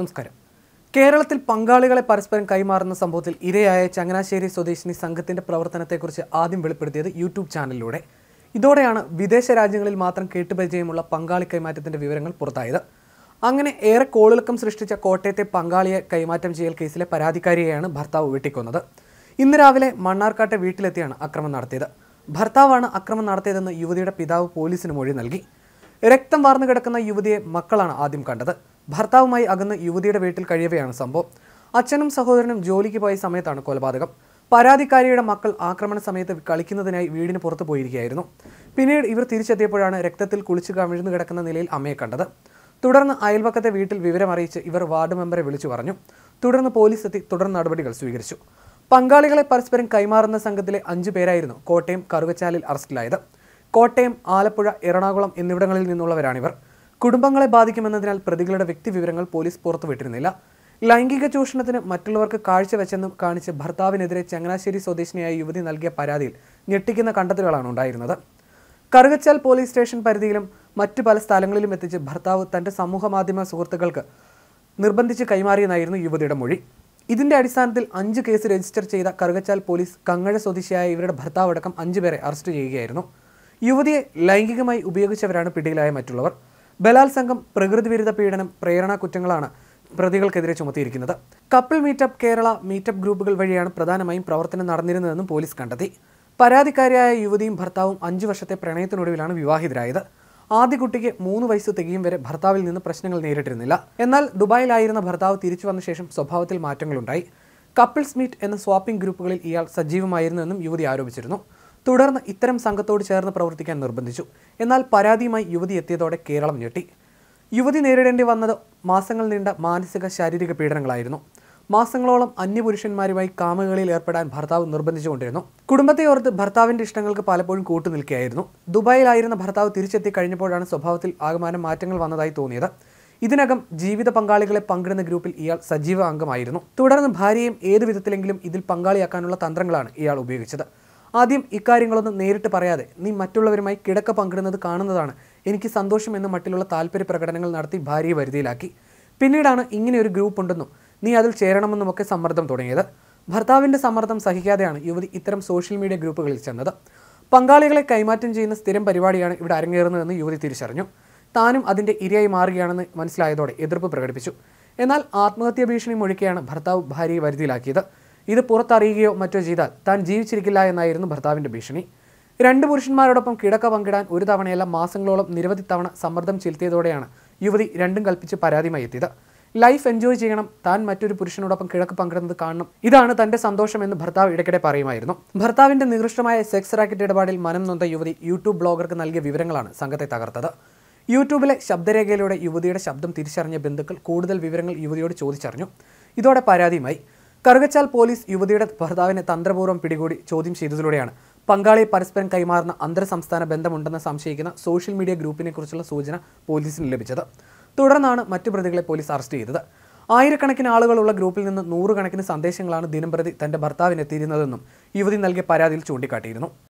നമസ്കാരം കേരളത്തിൽ പങ്കാളികളെ പരസ്പരം കൈമാറുന്ന സംഭവത്തിൽ ഇരയായ ചങ്ങനാശ്ശേരി സ്വദേശിനി സംഘത്തിന്റെ പ്രവർത്തനത്തെക്കുറിച്ച് ആദ്യം വെളിപ്പെടുത്തിയത് യൂട്യൂബ് ചാനലിലൂടെ ഇതോടെയാണ് വിദേശ രാജ്യങ്ങളിൽ മാത്രം കേട്ടുപരിചയമുള്ള പങ്കാളി കൈമാറ്റത്തിന്റെ വിവരങ്ങൾ പുറത്തായത് അങ്ങനെ ഏറെ കോളിളക്കം സൃഷ്ടിച്ച കോട്ടയത്തെ പങ്കാളിയെ കൈമാറ്റം ചെയ്യൽ കേസിലെ പരാതിക്കാരിയെയാണ് ഭർത്താവ് വെട്ടിക്കൊന്നത് ഇന്ന് രാവിലെ മണ്ണാർക്കാട്ടെ വീട്ടിലെത്തിയാണ് അക്രമം നടത്തിയത് ഭർത്താവാണ് അക്രമം നടത്തിയതെന്ന് യുവതിയുടെ പിതാവ് പോലീസിന് മൊഴി നൽകി രക്തം വാർന്നു കിടക്കുന്ന യുവതിയെ മക്കളാണ് ആദ്യം കണ്ടത് ഭർത്താവുമായി അകന്ന് യുവതിയുടെ വീട്ടിൽ കഴിയവെയാണ് സംഭവം അച്ഛനും സഹോദരനും ജോലിക്ക് പോയ സമയത്താണ് കൊലപാതകം പരാതിക്കാരിയുടെ മക്കൾ ആക്രമണ സമയത്ത് കളിക്കുന്നതിനായി വീടിന് പുറത്തു പോയിരിക്കുകയായിരുന്നു പിന്നീട് ഇവർ തിരിച്ചെത്തിയപ്പോഴാണ് രക്തത്തിൽ കുളിച്ചു കവിഴ്ന്നു കിടക്കുന്ന നിലയിൽ അമ്മയെ കണ്ടത് തുടർന്ന് അയൽവക്കത്തെ വീട്ടിൽ വിവരമറിയിച്ച് ഇവർ വാർഡ് മെമ്പറെ വിളിച്ചു പറഞ്ഞു തുടർന്ന് പോലീസ് എത്തി തുടർ നടപടികൾ സ്വീകരിച്ചു പങ്കാളികളെ പരസ്പരം കൈമാറുന്ന സംഘത്തിലെ അഞ്ചു പേരായിരുന്നു കോട്ടയം കറുകച്ചാലിൽ അറസ്റ്റിലായത് കോട്ടയം ആലപ്പുഴ എറണാകുളം എന്നിവിടങ്ങളിൽ നിന്നുള്ളവരാണിവർ കുടുംബങ്ങളെ ബാധിക്കുമെന്നതിനാൽ പ്രതികളുടെ വ്യക്തിവിവരങ്ങൾ പോലീസ് പുറത്തുവിട്ടിരുന്നില്ല ലൈംഗിക ചൂഷണത്തിന് മറ്റുള്ളവർക്ക് കാഴ്ചവെച്ചെന്നും കാണിച്ച് ഭർത്താവിനെതിരെ ചങ്ങനാശ്ശേരി സ്വദേശിനിയായ യുവതി നൽകിയ പരാതിയിൽ ഞെട്ടിക്കുന്ന കണ്ടെത്തലുകളാണ് ഉണ്ടായിരുന്നത് കറുകച്ചാൽ പോലീസ് സ്റ്റേഷൻ പരിധിയിലും മറ്റു പല സ്ഥലങ്ങളിലും എത്തിച്ച് ഭർത്താവ് സമൂഹ സമൂഹമാധ്യമ സുഹൃത്തുക്കൾക്ക് നിർബന്ധിച്ച് കൈമാറിയെന്നായിരുന്നു യുവതിയുടെ മൊഴി ഇതിന്റെ അടിസ്ഥാനത്തിൽ അഞ്ച് കേസ് രജിസ്റ്റർ ചെയ്ത കറുകച്ചാൽ പോലീസ് കങ്ങഴ സ്വദേശിയായ ഇവരുടെ ഭർത്താവടക്കം അഞ്ചു പേരെ അറസ്റ്റ് ചെയ്യുകയായിരുന്നു യുവതിയെ ലൈംഗികമായി ഉപയോഗിച്ചവരാണ് പിടിയിലായ മറ്റുള്ളവർ ബലാത്സംഗം പ്രകൃതിവിരുദ്ധ പീഡനം പ്രേരണ കുറ്റങ്ങളാണ് പ്രതികൾക്കെതിരെ ചുമത്തിയിരിക്കുന്നത് കപ്പിൾ മീറ്റപ്പ് കേരള മീറ്റപ്പ് ഗ്രൂപ്പുകൾ വഴിയാണ് പ്രധാനമായും പ്രവർത്തനം നടന്നിരുന്നതെന്നും പോലീസ് കണ്ടെത്തി പരാതിക്കാരിയായ യുവതിയും ഭർത്താവും അഞ്ചു വർഷത്തെ പ്രണയത്തിനൊടുവിലാണ് വിവാഹിതരായത് ആദ്യ കുട്ടിക്ക് മൂന്ന് വയസ്സ് തികയും വരെ ഭർത്താവിൽ നിന്ന് പ്രശ്നങ്ങൾ നേരിട്ടിരുന്നില്ല എന്നാൽ ദുബായിലായിരുന്ന ഭർത്താവ് തിരിച്ചു വന്ന ശേഷം സ്വഭാവത്തിൽ മാറ്റങ്ങളുണ്ടായി കപ്പിൾസ് മീറ്റ് എന്ന സ്വാപ്പിംഗ് ഗ്രൂപ്പുകളിൽ ഇയാൾ സജീവമായിരുന്നുവെന്നും യുവതി ആരോപിച്ചിരുന്നു തുടർന്ന് ഇത്തരം സംഘത്തോട് ചേർന്ന് പ്രവർത്തിക്കാൻ നിർബന്ധിച്ചു എന്നാൽ പരാതിയുമായി യുവതി എത്തിയതോടെ കേരളം ഞെട്ടി യുവതി നേരിടേണ്ടി വന്നത് മാസങ്ങൾ നീണ്ട മാനസിക ശാരീരിക പീഡനങ്ങളായിരുന്നു മാസങ്ങളോളം അന്യപുരുഷന്മാരുമായി കാമകളിൽ ഏർപ്പെടാൻ ഭർത്താവ് നിർബന്ധിച്ചുകൊണ്ടിരുന്നു കുടുംബത്തെ ഓർത്ത് ഭർത്താവിന്റെ ഇഷ്ടങ്ങൾക്ക് പലപ്പോഴും കൂട്ടുനിൽക്കുകയായിരുന്നു ദുബായിലായിരുന്ന ഭർത്താവ് തിരിച്ചെത്തി കഴിഞ്ഞപ്പോഴാണ് സ്വഭാവത്തിൽ ആകമാനം മാറ്റങ്ങൾ വന്നതായി തോന്നിയത് ഇതിനകം ജീവിത പങ്കാളികളെ പങ്കിടുന്ന ഗ്രൂപ്പിൽ ഇയാൾ സജീവ അംഗമായിരുന്നു തുടർന്ന് ഭാര്യയും ഏതു വിധത്തിലെങ്കിലും ഇതിൽ പങ്കാളിയാക്കാനുള്ള തന്ത്രങ്ങളാണ് ഇയാൾ ഉപയോഗിച്ചത് ആദ്യം ഇക്കാര്യങ്ങളൊന്നും നേരിട്ട് പറയാതെ നീ മറ്റുള്ളവരുമായി കിടക്ക പങ്കിടുന്നത് കാണുന്നതാണ് എനിക്ക് സന്തോഷം എന്ന മട്ടിലുള്ള താല്പര്യ പ്രകടനങ്ങൾ നടത്തി ഭാര്യയെ വരുതിയിലാക്കി പിന്നീടാണ് ഇങ്ങനെ ഒരു ഗ്രൂപ്പ് ഉണ്ടെന്നും നീ അതിൽ ചേരണമെന്നുമൊക്കെ സമ്മർദ്ദം തുടങ്ങിയത് ഭർത്താവിൻ്റെ സമ്മർദ്ദം സഹിക്കാതെയാണ് യുവതി ഇത്തരം സോഷ്യൽ മീഡിയ ഗ്രൂപ്പുകളിൽ ചെന്നത് പങ്കാളികളെ കൈമാറ്റം ചെയ്യുന്ന സ്ഥിരം പരിപാടിയാണ് ഇവിടെ അരങ്ങേറുന്നതെന്ന് യുവതി തിരിച്ചറിഞ്ഞു താനും അതിൻ്റെ ഇരയായി മാറുകയാണെന്ന് മനസ്സിലായതോടെ എതിർപ്പ് പ്രകടിപ്പിച്ചു എന്നാൽ ആത്മഹത്യാ ഭീഷണി മുഴക്കിയാണ് ഭർത്താവ് ഭാര്യയെ വരുതിയിലാക്കിയത് ഇത് പുറത്തറിയുകയോ മറ്റോ ചെയ്താൽ താൻ ജീവിച്ചിരിക്കില്ല എന്നായിരുന്നു ഭർത്താവിൻ്റെ ഭീഷണി രണ്ട് പുരുഷന്മാരോടൊപ്പം കിടക്ക പങ്കിടാൻ ഒരു തവണയല്ല മാസങ്ങളോളം നിരവധി തവണ സമ്മർദ്ദം ചെലുത്തിയതോടെയാണ് യുവതി രണ്ടും കൽപ്പിച്ച് പരാതിയുമായി എത്തിയത് ലൈഫ് എൻജോയ് ചെയ്യണം താൻ മറ്റൊരു പുരുഷനോടൊപ്പം കിഴക്ക് പങ്കിടുന്നത് കാണണം ഇതാണ് തന്റെ സന്തോഷമെന്ന് ഭർത്താവ് ഇടയ്ക്കിടെ പറയുമായിരുന്നു ഭർത്താവിന്റെ നികൃഷ്ടമായ സെക്സ് റാക്കറ്റ് ഇടപാടിൽ മനം നൊന്ത യുവതി യൂട്യൂബ് ബ്ലോഗർക്ക് നൽകിയ വിവരങ്ങളാണ് സംഘത്തെ തകർത്തത് യൂട്യൂബിലെ ശബ്ദരേഖയിലൂടെ യുവതിയുടെ ശബ്ദം തിരിച്ചറിഞ്ഞ ബന്ധുക്കൾ കൂടുതൽ വിവരങ്ങൾ യുവതിയോട് ചോദിച്ചറിഞ്ഞു ഇതോടെ പരാതിയുമായി കറുകച്ചാൽ പോലീസ് യുവതിയുടെ ഭർത്താവിനെ തന്ത്രപൂർവ്വം പിടികൂടി ചോദ്യം ചെയ്തതിലൂടെയാണ് പങ്കാളിയെ പരസ്പരം കൈമാറുന്ന അന്തർ സംസ്ഥാന ബന്ധമുണ്ടെന്ന് സംശയിക്കുന്ന സോഷ്യൽ മീഡിയ ഗ്രൂപ്പിനെക്കുറിച്ചുള്ള സൂചന പോലീസിന് ലഭിച്ചത് തുടർന്നാണ് മറ്റു പ്രതികളെ പോലീസ് അറസ്റ്റ് ചെയ്തത് ആയിരക്കണക്കിന് ആളുകളുള്ള ഗ്രൂപ്പിൽ നിന്ന് നൂറുകണക്കിന് സന്ദേശങ്ങളാണ് ദിനംപ്രതി തന്റെ ഭർത്താവിനെത്തിയിരുന്നതെന്നും യുവതി നൽകിയ പരാതിയിൽ ചൂണ്ടിക്കാട്ടിയിരുന്നു